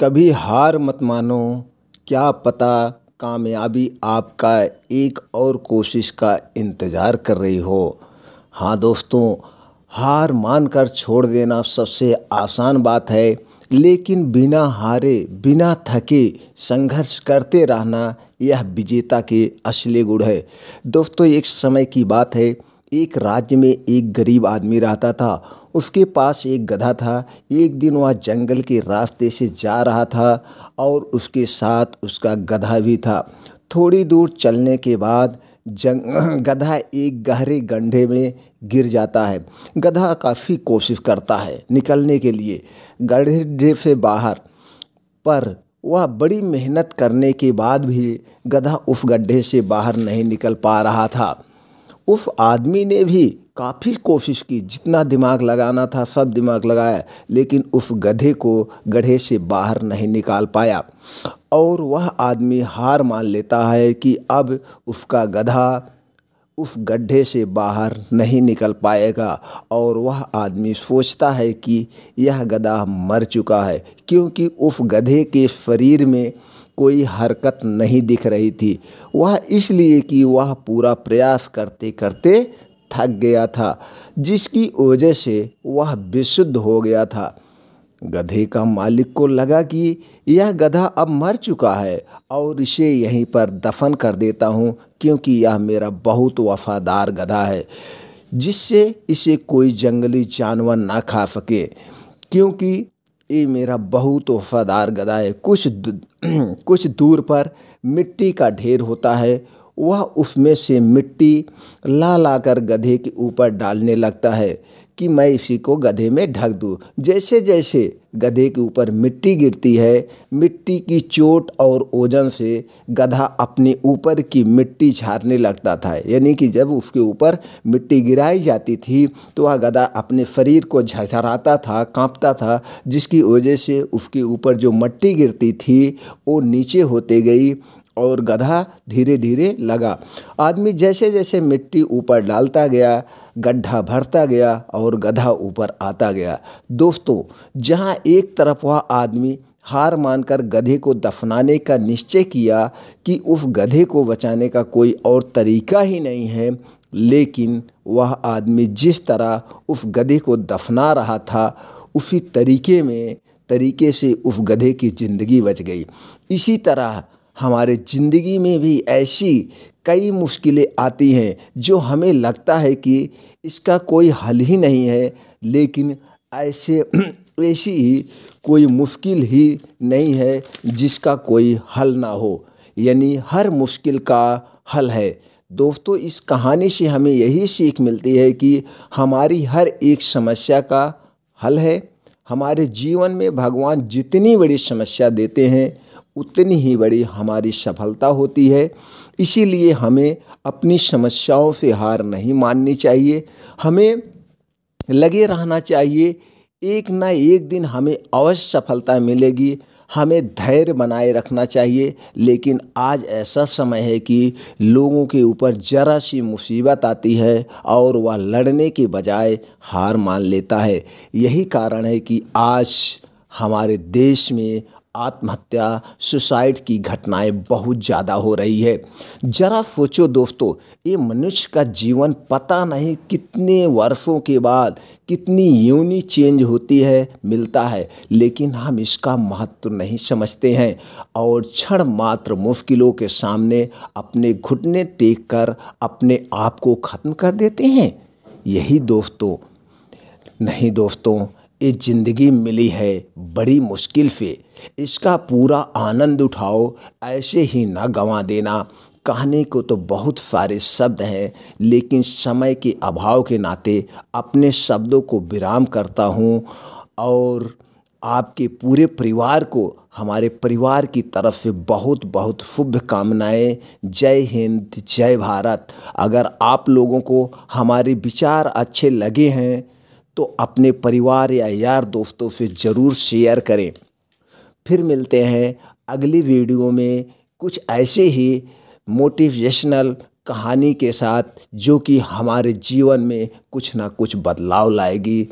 कभी हार मत मानो क्या पता कामयाबी आपका एक और कोशिश का इंतज़ार कर रही हो हाँ दोस्तों हार मान कर छोड़ देना सबसे आसान बात है लेकिन बिना हारे बिना थके संघर्ष करते रहना यह विजेता के असली गुण है दोस्तों एक समय की बात है एक राज्य में एक गरीब आदमी रहता था उसके पास एक गधा था एक दिन वह जंगल के रास्ते से जा रहा था और उसके साथ उसका गधा भी था थोड़ी दूर चलने के बाद जंग गधा एक गहरे गंढे में गिर जाता है गधा काफ़ी कोशिश करता है निकलने के लिए गढ़े से बाहर पर वह बड़ी मेहनत करने के बाद भी गधा उस गड्ढे से बाहर नहीं निकल पा रहा था उस आदमी ने भी काफ़ी कोशिश की जितना दिमाग लगाना था सब दिमाग लगाया लेकिन उस गधे को गढ़े से बाहर नहीं निकाल पाया और वह आदमी हार मान लेता है कि अब उसका गधा उस गड्ढे से बाहर नहीं निकल पाएगा और वह आदमी सोचता है कि यह गधा मर चुका है क्योंकि उस गधे के शरीर में कोई हरकत नहीं दिख रही थी वह इसलिए कि वह पूरा प्रयास करते करते थक गया था जिसकी वजह से वह विशुद्ध हो गया था गधे का मालिक को लगा कि यह गधा अब मर चुका है और इसे यहीं पर दफन कर देता हूँ क्योंकि यह मेरा बहुत वफादार गधा है जिससे इसे कोई जंगली जानवर ना खा सके क्योंकि ये मेरा बहुत वफादार गधा है कुछ कुछ दूर पर मिट्टी का ढेर होता है वह उसमें से मिट्टी ला ला कर गधे के ऊपर डालने लगता है कि मैं इसी को गधे में ढक दूँ जैसे जैसे गधे के ऊपर मिट्टी गिरती है मिट्टी की चोट और ओजन से गधा अपने ऊपर की मिट्टी झाड़ने लगता था यानी कि जब उसके ऊपर मिट्टी गिराई जाती थी तो वह गधा अपने शरीर को झरझराता था कांपता था जिसकी वजह से उसके ऊपर जो मिट्टी गिरती थी वो नीचे होते गई और गधा धीरे धीरे लगा आदमी जैसे जैसे मिट्टी ऊपर डालता गया गड्ढा भरता गया और गधा ऊपर आता गया दोस्तों जहाँ एक तरफ वह आदमी हार मानकर गधे को दफनाने का निश्चय किया कि उस गधे को बचाने का कोई और तरीका ही नहीं है लेकिन वह आदमी जिस तरह उस गधे को दफना रहा था उसी तरीके में तरीके से उस गधे की ज़िंदगी बच गई इसी तरह हमारे ज़िंदगी में भी ऐसी कई मुश्किलें आती हैं जो हमें लगता है कि इसका कोई हल ही नहीं है लेकिन ऐसे ऐसी ही कोई मुश्किल ही नहीं है जिसका कोई हल ना हो यानी हर मुश्किल का हल है दोस्तों इस कहानी से हमें यही सीख मिलती है कि हमारी हर एक समस्या का हल है हमारे जीवन में भगवान जितनी बड़ी समस्या देते हैं उतनी ही बड़ी हमारी सफलता होती है इसीलिए हमें अपनी समस्याओं से हार नहीं माननी चाहिए हमें लगे रहना चाहिए एक ना एक दिन हमें अवश्य सफलता मिलेगी हमें धैर्य बनाए रखना चाहिए लेकिन आज ऐसा समय है कि लोगों के ऊपर ज़रा सी मुसीबत आती है और वह लड़ने के बजाय हार मान लेता है यही कारण है कि आज हमारे देश में आत्महत्या सुसाइड की घटनाएं बहुत ज़्यादा हो रही है ज़रा सोचो दोस्तों ये मनुष्य का जीवन पता नहीं कितने वर्षों के बाद कितनी यूनि चेंज होती है मिलता है लेकिन हम इसका महत्व नहीं समझते हैं और क्षण मात्र मुश्किलों के सामने अपने घुटने टेक कर अपने आप को ख़त्म कर देते हैं यही दोस्तों नहीं दोस्तों ये ज़िंदगी मिली है बड़ी मुश्किल से इसका पूरा आनंद उठाओ ऐसे ही ना गंवा देना कहने को तो बहुत सारे शब्द हैं लेकिन समय के अभाव के नाते अपने शब्दों को विराम करता हूँ और आपके पूरे परिवार को हमारे परिवार की तरफ से बहुत बहुत शुभकामनाएँ जय हिंद जय भारत अगर आप लोगों को हमारे विचार अच्छे लगे हैं तो अपने परिवार या यार दोस्तों से ज़रूर शेयर करें फिर मिलते हैं अगली वीडियो में कुछ ऐसे ही मोटिवेशनल कहानी के साथ जो कि हमारे जीवन में कुछ ना कुछ बदलाव लाएगी